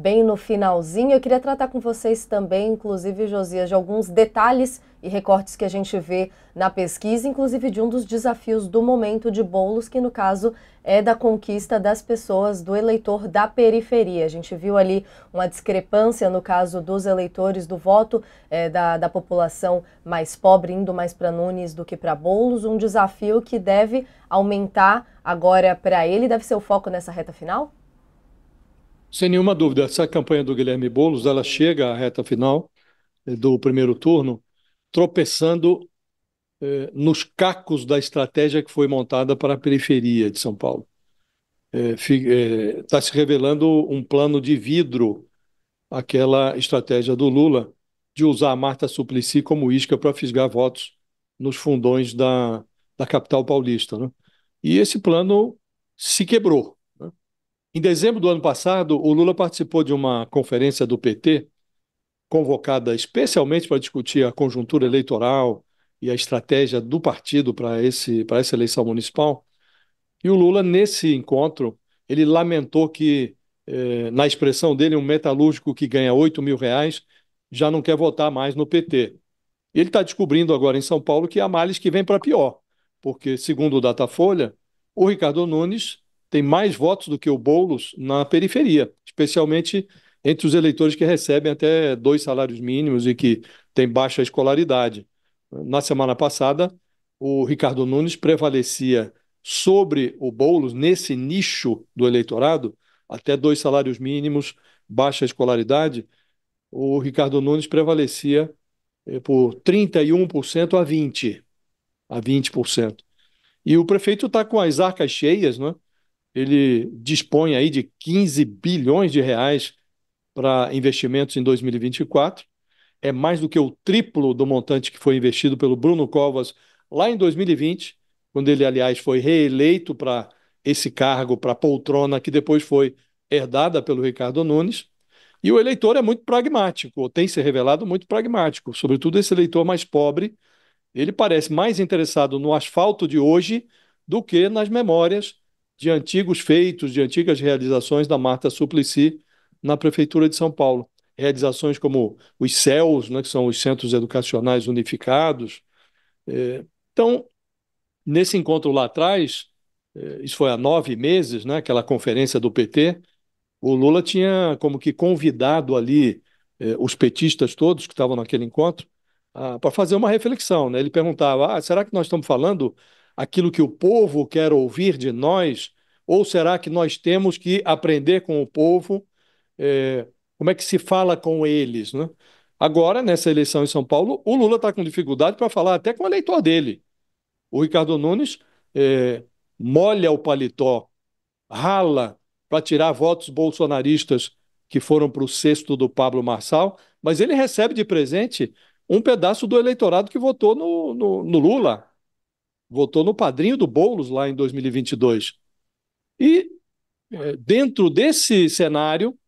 bem no finalzinho. Eu queria tratar com vocês também, inclusive, Josias, de alguns detalhes e recortes que a gente vê na pesquisa, inclusive de um dos desafios do momento de bolos, que no caso é da conquista das pessoas do eleitor da periferia. A gente viu ali uma discrepância no caso dos eleitores do voto é, da, da população mais pobre indo mais para Nunes do que para bolos, um desafio que deve aumentar agora para ele, deve ser o foco nessa reta final? Sem nenhuma dúvida, essa campanha do Guilherme Boulos, ela chega à reta final eh, do primeiro turno tropeçando eh, nos cacos da estratégia que foi montada para a periferia de São Paulo. Está eh, eh, tá se revelando um plano de vidro aquela estratégia do Lula de usar a Marta Suplicy como isca para fisgar votos nos fundões da, da capital paulista. Né? E esse plano se quebrou. Em dezembro do ano passado, o Lula participou de uma conferência do PT, convocada especialmente para discutir a conjuntura eleitoral e a estratégia do partido para, esse, para essa eleição municipal. E o Lula, nesse encontro, ele lamentou que, eh, na expressão dele, um metalúrgico que ganha 8 mil reais já não quer votar mais no PT. Ele está descobrindo agora em São Paulo que há males que vem para pior, porque, segundo o Datafolha, o Ricardo Nunes tem mais votos do que o Boulos na periferia, especialmente entre os eleitores que recebem até dois salários mínimos e que têm baixa escolaridade. Na semana passada, o Ricardo Nunes prevalecia sobre o Boulos nesse nicho do eleitorado, até dois salários mínimos, baixa escolaridade, o Ricardo Nunes prevalecia eh, por 31% a 20%. A 20%. E o prefeito está com as arcas cheias, né? ele dispõe aí de 15 bilhões de reais para investimentos em 2024. É mais do que o triplo do montante que foi investido pelo Bruno Covas lá em 2020, quando ele, aliás, foi reeleito para esse cargo, para a poltrona que depois foi herdada pelo Ricardo Nunes. E o eleitor é muito pragmático, ou tem se revelado muito pragmático, sobretudo esse eleitor mais pobre. Ele parece mais interessado no asfalto de hoje do que nas memórias de antigos feitos, de antigas realizações da Marta Suplicy na Prefeitura de São Paulo. Realizações como os CELs, né, que são os Centros Educacionais Unificados. É, então, nesse encontro lá atrás, é, isso foi há nove meses, né, aquela conferência do PT, o Lula tinha como que convidado ali é, os petistas todos que estavam naquele encontro para fazer uma reflexão. Né? Ele perguntava: ah, será que nós estamos falando aquilo que o povo quer ouvir de nós? Ou será que nós temos que aprender com o povo é, como é que se fala com eles? Né? Agora, nessa eleição em São Paulo, o Lula está com dificuldade para falar até com o eleitor dele. O Ricardo Nunes é, molha o paletó, rala para tirar votos bolsonaristas que foram para o sexto do Pablo Marçal, mas ele recebe de presente um pedaço do eleitorado que votou no, no, no Lula votou no padrinho do Boulos lá em 2022. E é, dentro desse cenário,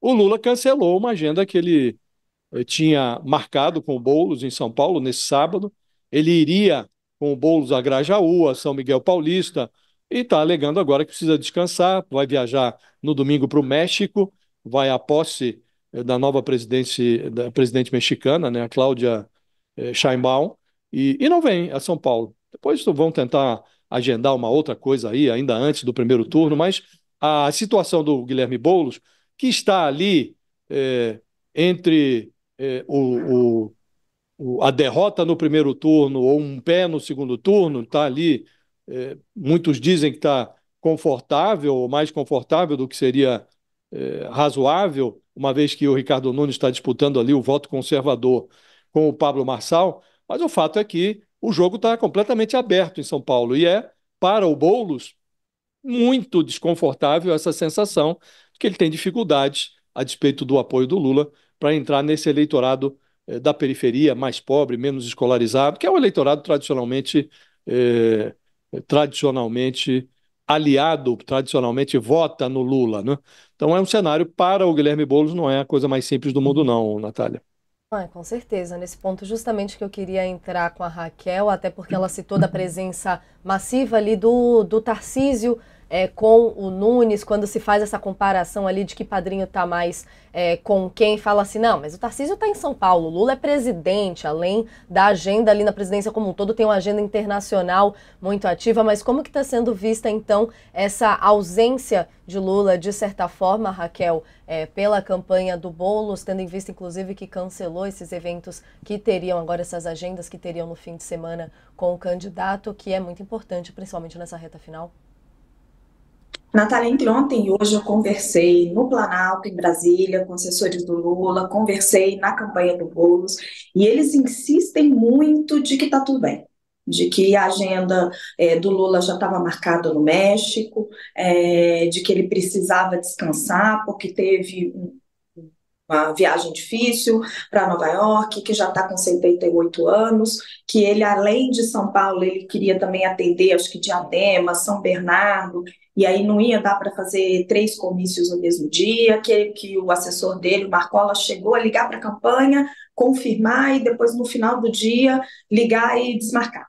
o Lula cancelou uma agenda que ele é, tinha marcado com o Boulos em São Paulo nesse sábado. Ele iria com o Boulos a Grajaú, a São Miguel Paulista, e está alegando agora que precisa descansar, vai viajar no domingo para o México, vai à posse é, da nova presidente, da presidente mexicana, né, a Cláudia Sheinbaum, e, e não vem a São Paulo. Depois vão tentar agendar uma outra coisa aí, ainda antes do primeiro turno, mas a situação do Guilherme Boulos, que está ali é, entre é, o, o, a derrota no primeiro turno ou um pé no segundo turno, está ali. É, muitos dizem que está confortável, ou mais confortável do que seria razoável, uma vez que o Ricardo Nunes está disputando ali o voto conservador com o Pablo Marçal, mas o fato é que o jogo está completamente aberto em São Paulo. E é, para o Boulos, muito desconfortável essa sensação de que ele tem dificuldades, a despeito do apoio do Lula, para entrar nesse eleitorado eh, da periferia, mais pobre, menos escolarizado, que é o um eleitorado tradicionalmente, eh, tradicionalmente aliado, tradicionalmente vota no Lula. Né? Então é um cenário para o Guilherme Boulos, não é a coisa mais simples do mundo, uhum. não, Natália. Ah, com certeza, nesse ponto justamente que eu queria entrar com a Raquel, até porque ela citou da presença massiva ali do, do Tarcísio é, com o Nunes, quando se faz essa comparação ali de que padrinho está mais é, com quem, fala assim, não, mas o Tarcísio está em São Paulo, Lula é presidente, além da agenda ali na presidência como um todo, tem uma agenda internacional muito ativa, mas como que está sendo vista então essa ausência de Lula, de certa forma, Raquel, é, pela campanha do Boulos, tendo em vista inclusive que cancelou esses eventos que teriam agora, essas agendas que teriam no fim de semana com o candidato, que é muito importante, principalmente nessa reta final? Natália, entre ontem e hoje eu conversei no Planalto, em Brasília, com assessores do Lula, conversei na campanha do Boulos, e eles insistem muito de que está tudo bem, de que a agenda é, do Lula já estava marcada no México, é, de que ele precisava descansar, porque teve uma viagem difícil para Nova York, que já está com 78 anos, que ele, além de São Paulo, ele queria também atender, acho que Diadema, São Bernardo, e aí não ia dar para fazer três comícios no mesmo dia, que, que o assessor dele, o Marcola, chegou a ligar para a campanha, confirmar e depois, no final do dia, ligar e desmarcar,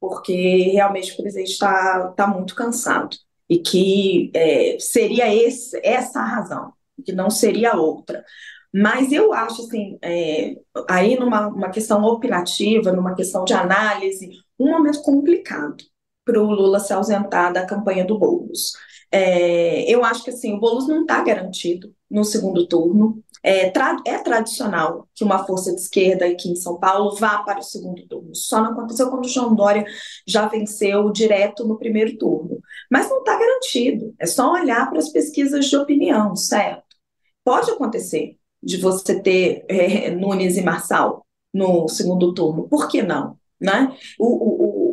porque realmente o presidente está tá muito cansado e que é, seria esse, essa a razão, que não seria outra. Mas eu acho assim, é, aí numa questão opinativa, numa questão de análise, um momento complicado para o Lula se ausentar da campanha do Boulos. É, eu acho que assim, o Boulos não está garantido no segundo turno. É, tra é, tradicional que uma força de esquerda aqui em São Paulo vá para o segundo turno. Só não aconteceu quando o João Dória já venceu direto no primeiro turno. Mas não está garantido. É só olhar para as pesquisas de opinião, certo? Pode acontecer de você ter é, Nunes e Marçal no segundo turno. Por que não? Né? O,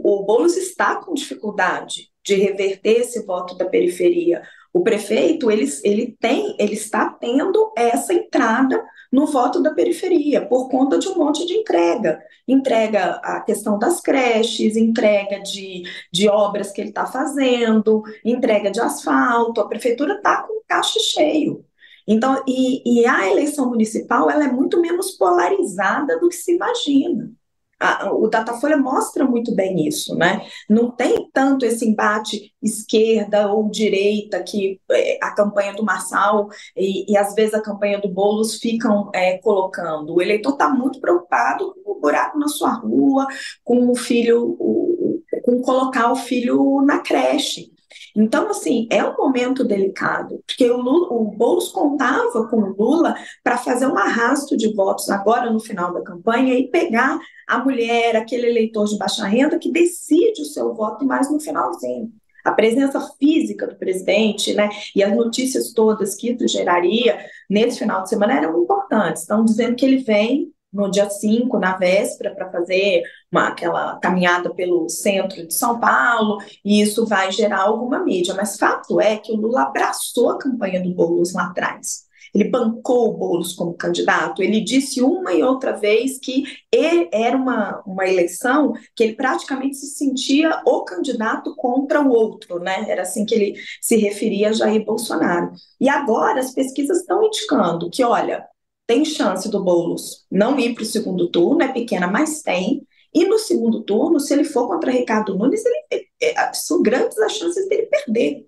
o, o Boulos está com dificuldade de reverter esse voto da periferia. O prefeito ele, ele tem, ele está tendo essa entrada no voto da periferia por conta de um monte de entrega, entrega a questão das creches, entrega de, de obras que ele está fazendo, entrega de asfalto. A prefeitura está com o caixa cheio. Então, e, e a eleição municipal ela é muito menos polarizada do que se imagina. A, o Datafolha mostra muito bem isso, né? Não tem tanto esse embate esquerda ou direita que é, a campanha do Marçal e, e, às vezes a campanha do Bolos ficam é, colocando. O eleitor está muito preocupado com o buraco na sua rua, com o filho, o, com colocar o filho na creche. Então, assim, é um momento delicado, porque o, Lula, o Boulos contava com o Lula para fazer um arrasto de votos agora no final da campanha e pegar a mulher, aquele eleitor de baixa renda que decide o seu voto mais no finalzinho. A presença física do presidente né, e as notícias todas que isso geraria nesse final de semana eram importantes. Estão dizendo que ele vem no dia 5, na véspera, para fazer uma, aquela caminhada pelo centro de São Paulo, e isso vai gerar alguma mídia. Mas fato é que o Lula abraçou a campanha do Boulos lá atrás. Ele bancou o Boulos como candidato, ele disse uma e outra vez que era uma, uma eleição que ele praticamente se sentia o candidato contra o outro, né? Era assim que ele se referia a Jair Bolsonaro. E agora as pesquisas estão indicando que, olha, tem chance do Boulos não ir para o segundo turno, é pequena, mas tem. E no segundo turno, se ele for contra Ricardo Nunes, ele, é, é, são grandes as chances dele perder.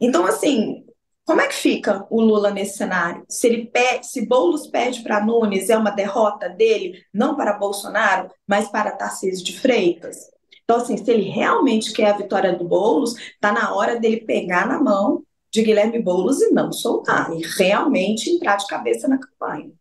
Então, assim, como é que fica o Lula nesse cenário? Se ele se Boulos pede para Nunes, é uma derrota dele, não para Bolsonaro, mas para Tarcísio de Freitas. Então, assim, se ele realmente quer a vitória do Boulos, está na hora dele pegar na mão de Guilherme Boulos e não soltar, e realmente entrar de cabeça na campanha.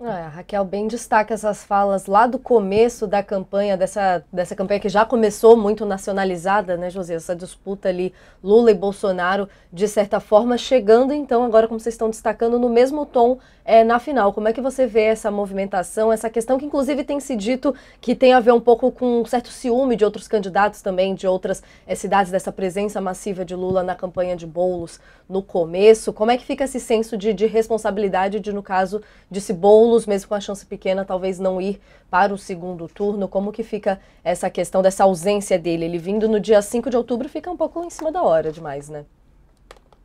É, a Raquel bem destaca essas falas lá do começo da campanha, dessa, dessa campanha que já começou muito nacionalizada, né, José? Essa disputa ali, Lula e Bolsonaro, de certa forma, chegando então, agora como vocês estão destacando, no mesmo tom é, na final. Como é que você vê essa movimentação, essa questão que inclusive tem se dito que tem a ver um pouco com um certo ciúme de outros candidatos também, de outras é, cidades, dessa presença massiva de Lula na campanha de Boulos no começo? Como é que fica esse senso de, de responsabilidade de, no caso, de se Boulos nulos, mesmo com a chance pequena, talvez não ir para o segundo turno. Como que fica essa questão dessa ausência dele? Ele vindo no dia 5 de outubro fica um pouco em cima da hora demais, né?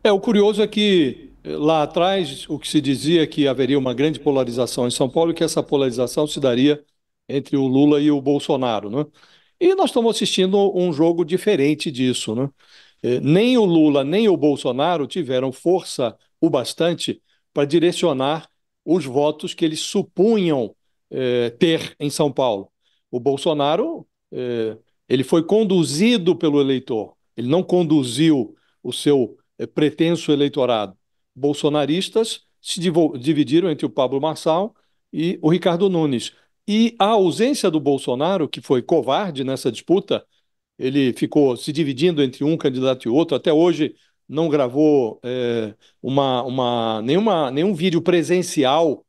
É, o curioso é que eh, lá atrás o que se dizia é que haveria uma grande polarização em São Paulo e que essa polarização se daria entre o Lula e o Bolsonaro, né? E nós estamos assistindo um jogo diferente disso, né? Eh, nem o Lula nem o Bolsonaro tiveram força o bastante para direcionar os votos que eles supunham eh, ter em São Paulo. O Bolsonaro eh, ele foi conduzido pelo eleitor, ele não conduziu o seu eh, pretenso eleitorado. Bolsonaristas se dividiram entre o Pablo Marçal e o Ricardo Nunes. E a ausência do Bolsonaro, que foi covarde nessa disputa, ele ficou se dividindo entre um candidato e outro. Até hoje, não gravou é, uma, uma, nenhuma, nenhum vídeo presencial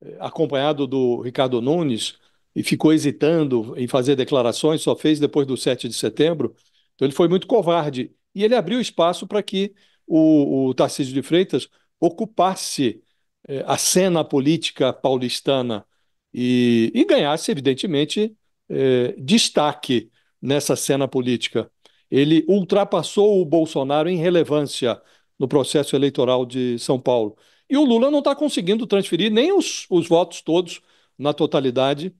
é, acompanhado do Ricardo Nunes e ficou hesitando em fazer declarações, só fez depois do 7 de setembro. Então ele foi muito covarde e ele abriu espaço para que o, o Tarcísio de Freitas ocupasse é, a cena política paulistana e, e ganhasse, evidentemente, é, destaque nessa cena política ele ultrapassou o Bolsonaro em relevância no processo eleitoral de São Paulo. E o Lula não está conseguindo transferir nem os, os votos todos, na totalidade,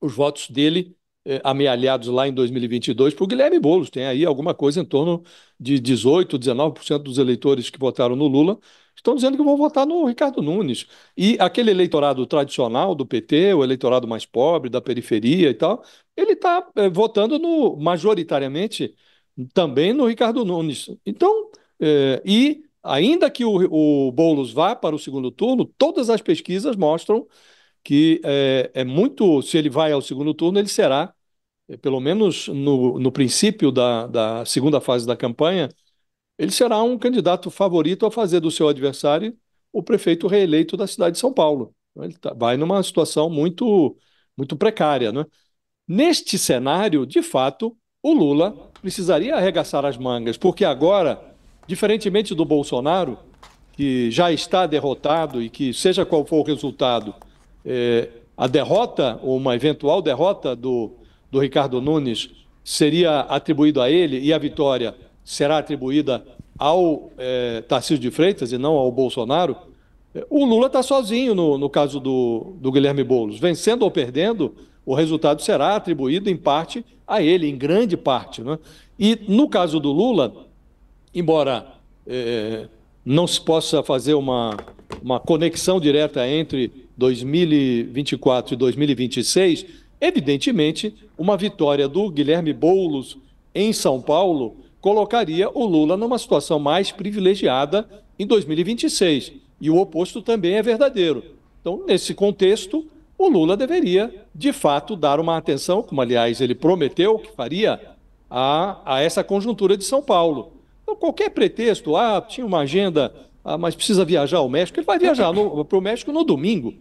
os votos dele é, amealhados lá em 2022 para o Guilherme Boulos. Tem aí alguma coisa em torno de 18%, 19% dos eleitores que votaram no Lula estão dizendo que vão votar no Ricardo Nunes. E aquele eleitorado tradicional do PT, o eleitorado mais pobre, da periferia e tal, ele está é, votando no, majoritariamente também no Ricardo Nunes. Então, é, e ainda que o, o Boulos vá para o segundo turno, todas as pesquisas mostram que é, é, muito, se ele vai ao segundo turno, ele será, é, pelo menos no, no princípio da, da segunda fase da campanha, ele será um candidato favorito a fazer do seu adversário o prefeito reeleito da cidade de São Paulo. Ele tá, vai numa situação muito, muito precária. Né? Neste cenário, de fato, o Lula precisaria arregaçar as mangas, porque agora, diferentemente do Bolsonaro, que já está derrotado e que, seja qual for o resultado, eh, a derrota, ou uma eventual derrota do, do Ricardo Nunes, seria atribuído a ele e a vitória será atribuída ao eh, Tarcísio de Freitas e não ao Bolsonaro. É, o Lula está sozinho no, no caso do, do Guilherme Boulos. Vencendo ou perdendo, o resultado será atribuído em parte a ele, em grande parte. Né? E no caso do Lula, embora não se possa fazer uma, uma conexão direta entre 2024 e 2026, evidentemente, uma vitória do Guilherme Boulos em São Paulo colocaria o Lula numa situação mais privilegiada em 2026. E o oposto também é verdadeiro. Então, nesse contexto, o Lula deveria, de fato, dar uma atenção, como aliás ele prometeu que faria, a, a essa conjuntura de São Paulo. Então, qualquer pretexto, ah, tinha uma agenda ah, mas precisa viajar ao México. Ele vai viajar para o México no domingo.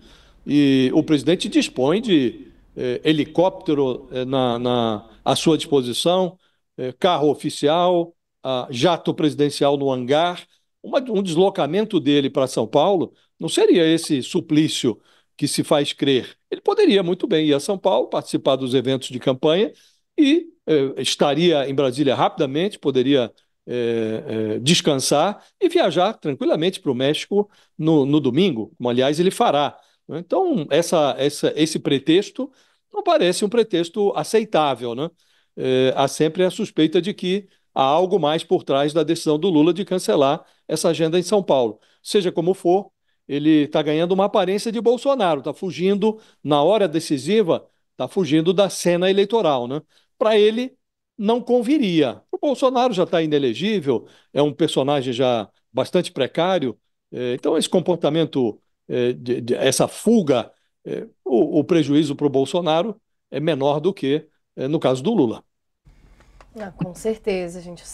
E o presidente dispõe de eh, helicóptero eh, na, na, à sua disposição, eh, carro oficial, ah, jato presidencial no hangar. Uma, um deslocamento dele para São Paulo não seria esse suplício que se faz crer. Ele poderia muito bem ir a São Paulo, participar dos eventos de campanha e eh, estaria em Brasília rapidamente, poderia é, é, descansar e viajar tranquilamente para o México no, no, domingo, como aliás ele fará. Né? Então, essa, essa, esse pretexto não parece um pretexto aceitável. Né? É, há sempre a suspeita de que há algo mais por trás da decisão do Lula de cancelar essa agenda em São Paulo. Seja como for, ele está ganhando uma aparência de Bolsonaro, está fugindo, na hora decisiva, está fugindo da cena eleitoral. Né? Para ele, não conviria. O Bolsonaro já está inelegível, é um personagem já bastante precário, é, então esse comportamento, é, essa fuga, é, o, prejuízo para o Bolsonaro é menor do que no caso do Lula. Ah, com certeza, gente.